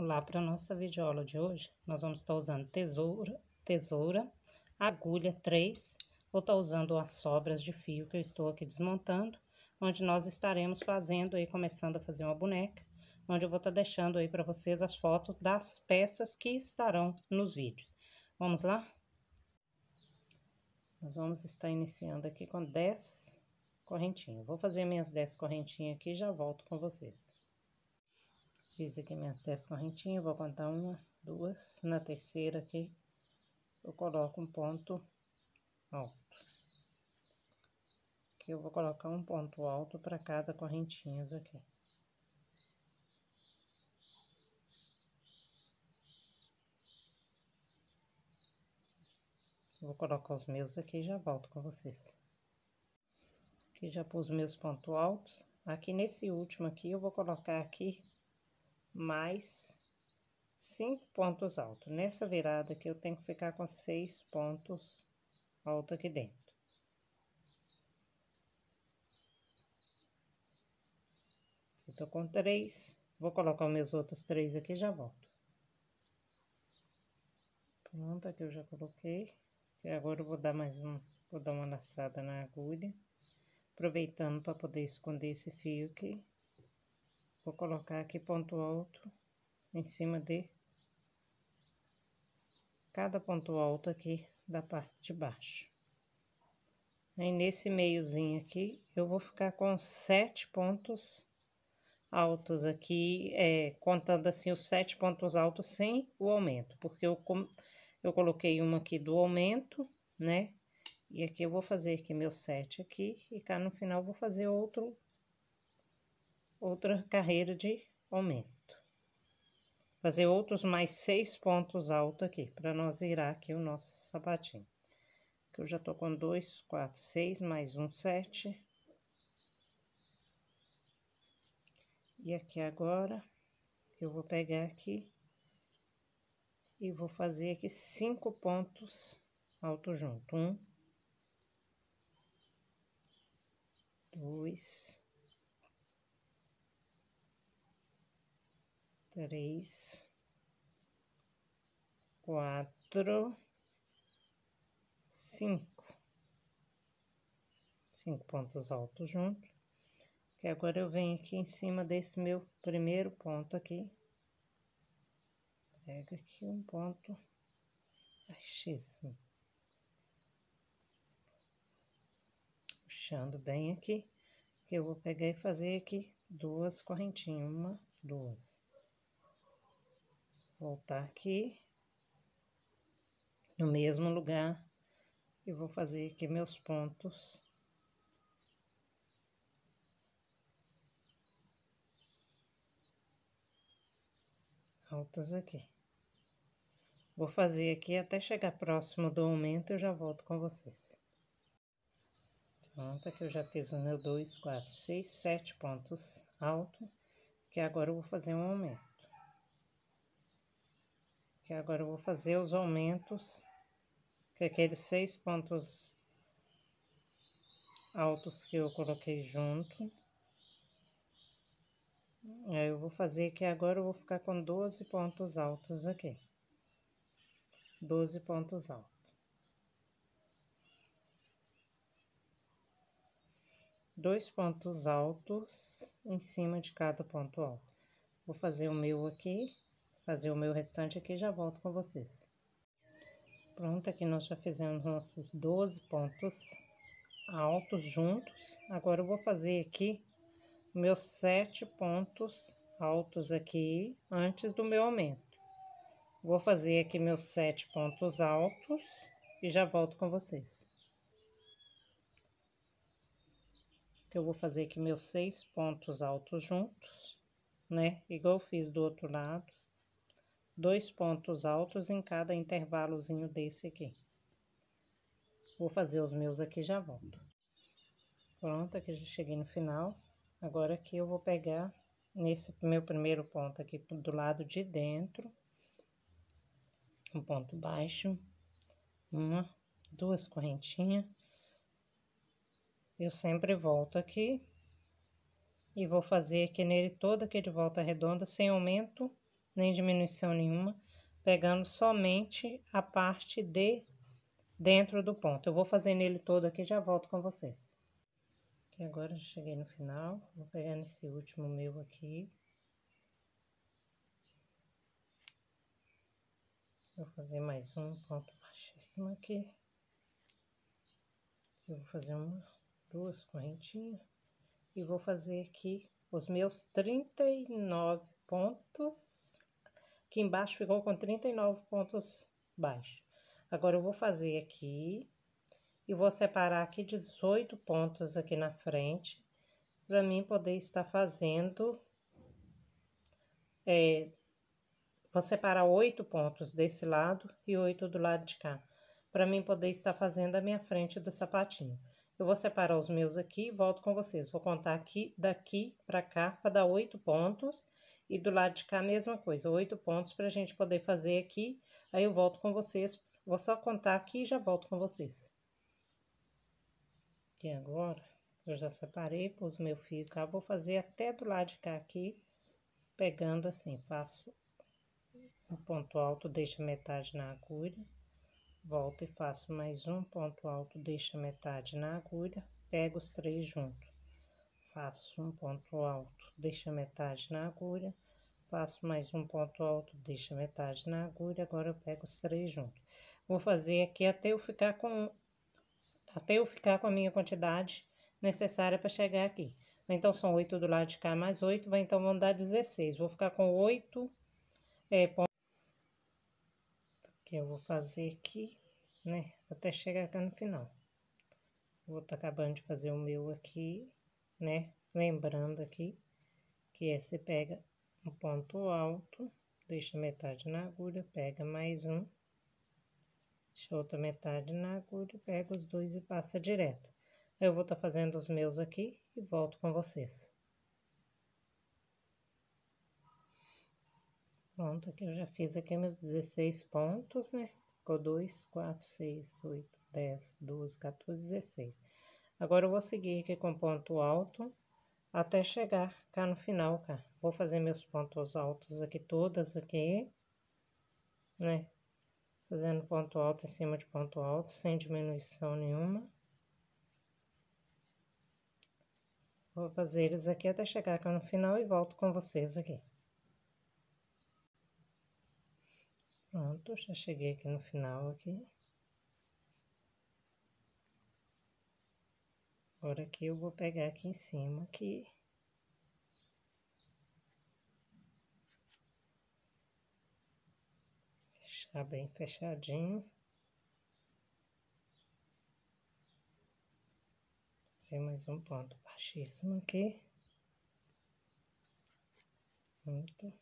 Olá, para a nossa videoaula de hoje, nós vamos estar tá usando tesoura, tesoura agulha 3, vou estar tá usando as sobras de fio que eu estou aqui desmontando, onde nós estaremos fazendo aí, começando a fazer uma boneca, onde eu vou estar tá deixando aí para vocês as fotos das peças que estarão nos vídeos. Vamos lá? Nós vamos estar iniciando aqui com 10 correntinhas. Vou fazer minhas 10 correntinhas aqui e já volto com vocês. Fiz aqui minhas 10 correntinhas, vou contar uma, duas, na terceira aqui eu coloco um ponto alto. Aqui eu vou colocar um ponto alto para cada correntinha aqui. Vou colocar os meus aqui e já volto com vocês. Aqui já pus meus pontos altos. Aqui nesse último aqui, eu vou colocar aqui mais cinco pontos altos. Nessa virada aqui, eu tenho que ficar com seis pontos altos aqui dentro. Eu tô com três, vou colocar meus outros três aqui e já volto. Pronto, aqui eu já coloquei. E agora eu vou dar mais um, vou dar uma laçada na agulha, aproveitando para poder esconder esse fio aqui. Vou colocar aqui ponto alto em cima de cada ponto alto aqui da parte de baixo. Aí, nesse meiozinho aqui, eu vou ficar com sete pontos altos aqui, é, contando assim os sete pontos altos sem o aumento, porque eu, eu coloquei uma aqui do aumento, né? E aqui eu vou fazer aqui meu sete aqui, e cá no final vou fazer outro outra carreira de aumento. Fazer outros mais seis pontos alto aqui, para nós virar aqui o nosso sapatinho. Que eu já tô com dois, quatro, seis, mais um, sete. E aqui agora, eu vou pegar aqui e vou fazer aqui cinco pontos alto junto. Um, dois, três, quatro, cinco. Cinco pontos altos juntos. Que agora eu venho aqui em cima desse meu primeiro ponto aqui. Pega aqui um ponto baixíssimo. Puxando bem aqui, que eu vou pegar e fazer aqui duas correntinhas, uma, duas. Voltar aqui. No mesmo lugar, e vou fazer aqui meus pontos. Altos aqui. Vou fazer aqui até chegar próximo do aumento, eu já volto com vocês. Pronto, aqui eu já fiz o meu 2, 4, 6, 7 pontos alto, que agora eu vou fazer um aumento que agora eu vou fazer os aumentos, que é aqueles seis pontos altos que eu coloquei junto. Aí eu vou fazer que agora eu vou ficar com 12 pontos altos aqui. 12 pontos altos. Dois pontos altos em cima de cada ponto alto. Vou fazer o meu aqui, fazer o meu restante aqui e já volto com vocês. Pronto, aqui nós já fizemos nossos 12 pontos altos juntos. Agora, eu vou fazer aqui meus sete pontos altos aqui antes do meu aumento. Vou fazer aqui meus sete pontos altos e já volto com vocês. Eu vou fazer aqui meus seis pontos altos juntos, né? Igual eu fiz do outro lado dois pontos altos em cada intervalozinho desse aqui. Vou fazer os meus aqui já volto. Pronto, aqui já cheguei no final. Agora aqui eu vou pegar nesse meu primeiro ponto aqui do lado de dentro, um ponto baixo, uma, duas correntinhas. Eu sempre volto aqui e vou fazer aqui nele toda aqui de volta redonda sem aumento nem diminuição nenhuma, pegando somente a parte de dentro do ponto. Eu vou fazer nele todo aqui já volto com vocês. Aqui agora cheguei no final, vou pegar nesse último meu aqui. Vou fazer mais um ponto baixíssimo aqui. aqui eu vou fazer uma, duas correntinhas. E vou fazer aqui os meus 39 pontos. Aqui embaixo ficou com 39 pontos baixos. Agora, eu vou fazer aqui e vou separar aqui 18 pontos aqui na frente, para mim poder estar fazendo... É, vou separar oito pontos desse lado e oito do lado de cá, para mim poder estar fazendo a minha frente do sapatinho. Eu vou separar os meus aqui e volto com vocês. Vou contar aqui, daqui para cá, para dar oito pontos e do lado de cá, a mesma coisa, oito pontos para a gente poder fazer aqui. Aí eu volto com vocês, vou só contar aqui e já volto com vocês. E agora, eu já separei, pus meu fio cá, vou fazer até do lado de cá aqui, pegando assim, faço um ponto alto, deixa metade na agulha, volto e faço mais um ponto alto, deixa metade na agulha, pego os três juntos faço um ponto alto, deixo metade na agulha, faço mais um ponto alto, deixo metade na agulha, agora eu pego os três juntos. Vou fazer aqui até eu ficar com até eu ficar com a minha quantidade necessária para chegar aqui. Então, são oito do lado de cá mais oito, vai então vão dar 16. Vou ficar com oito é, pontos que eu vou fazer aqui, né? Até chegar aqui no final. Vou estar tá acabando de fazer o meu aqui né? Lembrando aqui que é, você pega um ponto alto, deixa metade na agulha, pega mais um, deixa outra metade na agulha, pega os dois e passa direto. Eu vou estar tá fazendo os meus aqui e volto com vocês. Pronto, aqui eu já fiz aqui meus 16 pontos, né? Ficou 2, 4, 6, 8, 10, 12, 14, 16. Agora, eu vou seguir aqui com ponto alto até chegar cá no final, cá. Vou fazer meus pontos altos aqui, todas aqui, né? Fazendo ponto alto em cima de ponto alto, sem diminuição nenhuma. Vou fazer eles aqui até chegar cá no final e volto com vocês aqui. Pronto, já cheguei aqui no final aqui. Agora aqui eu vou pegar aqui em cima aqui. Fechar bem fechadinho. Fazer mais um ponto baixíssimo aqui. Pronto.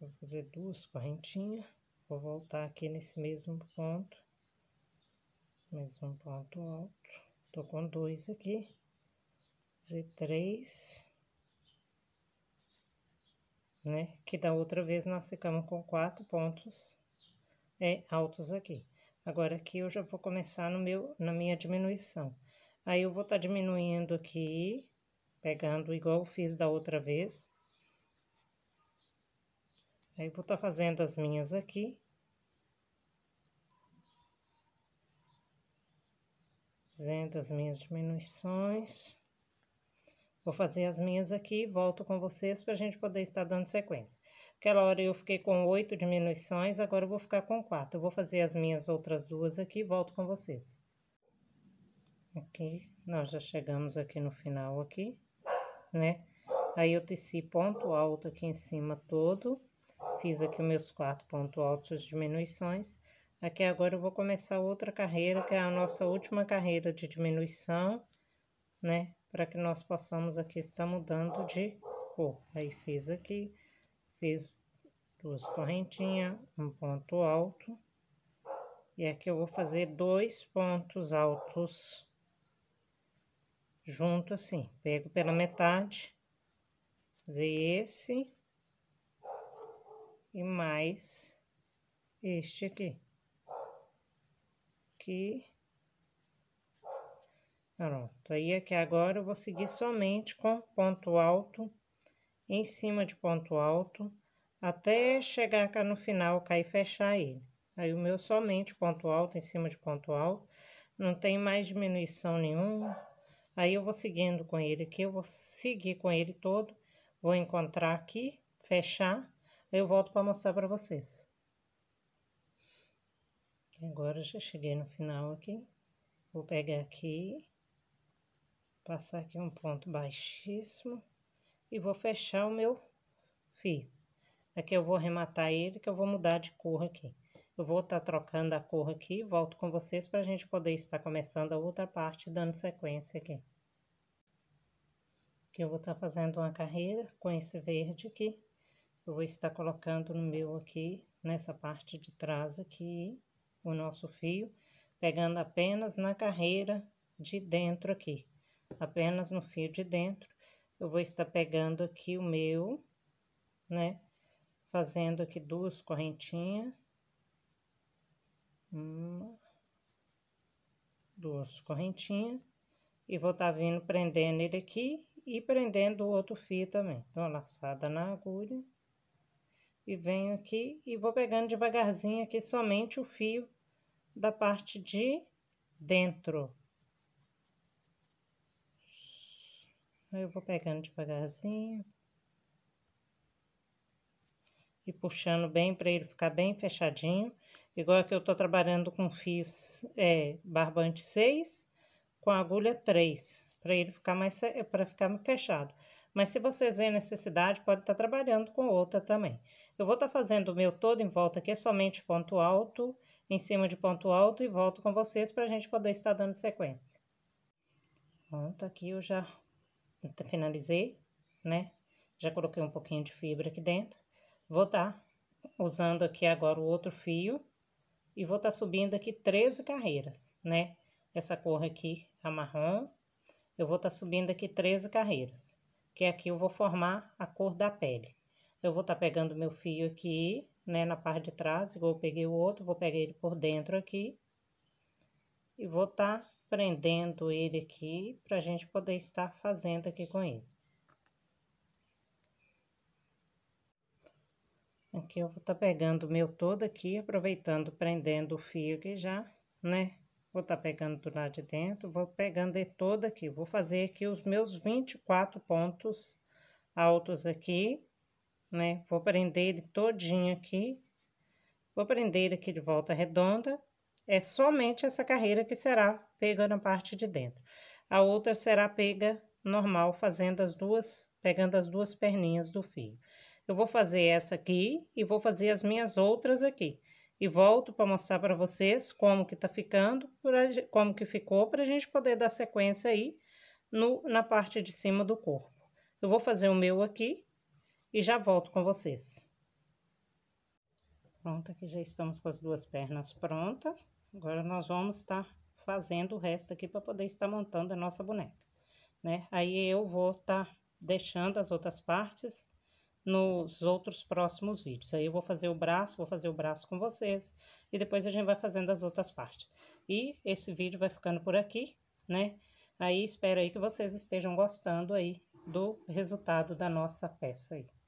Vou fazer duas correntinhas. Vou voltar aqui nesse mesmo ponto. Mais um ponto alto. Tô com dois aqui. e três. Né? Que da outra vez nós ficamos com quatro pontos é, altos aqui. Agora, aqui eu já vou começar no meu, na minha diminuição. Aí, eu vou estar tá diminuindo aqui, pegando igual eu fiz da outra vez. Aí, eu vou estar tá fazendo as minhas aqui. fazendo as minhas diminuições. Vou fazer as minhas aqui e volto com vocês para a gente poder estar dando sequência. Aquela hora eu fiquei com oito diminuições, agora eu vou ficar com quatro. Eu vou fazer as minhas outras duas aqui e volto com vocês. Aqui, nós já chegamos aqui no final aqui, né? Aí eu teci ponto alto aqui em cima todo, fiz aqui meus quatro pontos altos, as diminuições. Aqui agora eu vou começar outra carreira, que é a nossa última carreira de diminuição, né? Para que nós possamos aqui estar mudando de cor. Aí fiz aqui, fiz duas correntinhas, um ponto alto. E aqui eu vou fazer dois pontos altos junto assim. Pego pela metade, fazer esse e mais este aqui aqui. Pronto, aí aqui é agora eu vou seguir somente com ponto alto, em cima de ponto alto, até chegar cá no final, cá e fechar ele. Aí o meu somente ponto alto, em cima de ponto alto, não tem mais diminuição nenhuma. Aí eu vou seguindo com ele aqui, eu vou seguir com ele todo, vou encontrar aqui, fechar, eu volto para mostrar para vocês. Agora já cheguei no final aqui. Vou pegar aqui, passar aqui um ponto baixíssimo e vou fechar o meu fio. Aqui eu vou arrematar ele, que eu vou mudar de cor aqui. Eu vou estar tá trocando a cor aqui, volto com vocês para a gente poder estar começando a outra parte, dando sequência aqui. Aqui eu vou estar tá fazendo uma carreira com esse verde aqui. Eu vou estar colocando no meu aqui, nessa parte de trás aqui o nosso fio, pegando apenas na carreira de dentro aqui, apenas no fio de dentro. Eu vou estar pegando aqui o meu, né? Fazendo aqui duas correntinhas. Uma, duas correntinhas. E vou estar tá vindo prendendo ele aqui e prendendo o outro fio também. Então, laçada na agulha e venho aqui e vou pegando devagarzinho aqui somente o fio da parte de dentro. Eu vou pegando devagarzinho e puxando bem para ele ficar bem fechadinho. Igual que eu tô trabalhando com fios é, barbante 6 com agulha 3, para ele ficar mais para ficar fechado. Mas se vocês têm necessidade, pode estar tá trabalhando com outra também. Eu vou estar tá fazendo o meu todo em volta aqui, é somente ponto alto, em cima de ponto alto e volto com vocês para a gente poder estar dando sequência. Pronto, tá aqui eu já finalizei, né? Já coloquei um pouquinho de fibra aqui dentro. Vou estar tá usando aqui agora o outro fio e vou estar tá subindo aqui 13 carreiras, né? Essa cor aqui, a marrom, eu vou estar tá subindo aqui 13 carreiras, que aqui eu vou formar a cor da pele eu vou estar tá pegando meu fio aqui, né, na parte de trás, igual eu peguei o outro, vou pegar ele por dentro aqui. E vou estar tá prendendo ele aqui, pra gente poder estar fazendo aqui com ele. Aqui eu vou estar tá pegando o meu todo aqui, aproveitando, prendendo o fio aqui já, né? Vou estar tá pegando do lado de dentro, vou pegando ele todo aqui. Vou fazer aqui os meus 24 pontos altos aqui, né? Vou prender ele todinho aqui. Vou prender ele aqui de volta redonda. É somente essa carreira que será pega na parte de dentro. A outra será pega normal, fazendo as duas, pegando as duas perninhas do fio. Eu vou fazer essa aqui e vou fazer as minhas outras aqui. E volto para mostrar para vocês como que tá ficando, como que ficou, para a gente poder dar sequência aí no, na parte de cima do corpo. Eu vou fazer o meu aqui, e já volto com vocês. Pronto, aqui já estamos com as duas pernas prontas. Agora, nós vamos estar fazendo o resto aqui para poder estar montando a nossa boneca, né? Aí eu vou estar deixando as outras partes nos outros próximos vídeos. Aí eu vou fazer o braço, vou fazer o braço com vocês e depois a gente vai fazendo as outras partes. E esse vídeo vai ficando por aqui, né? Aí espero aí que vocês estejam gostando aí do resultado da nossa peça aí.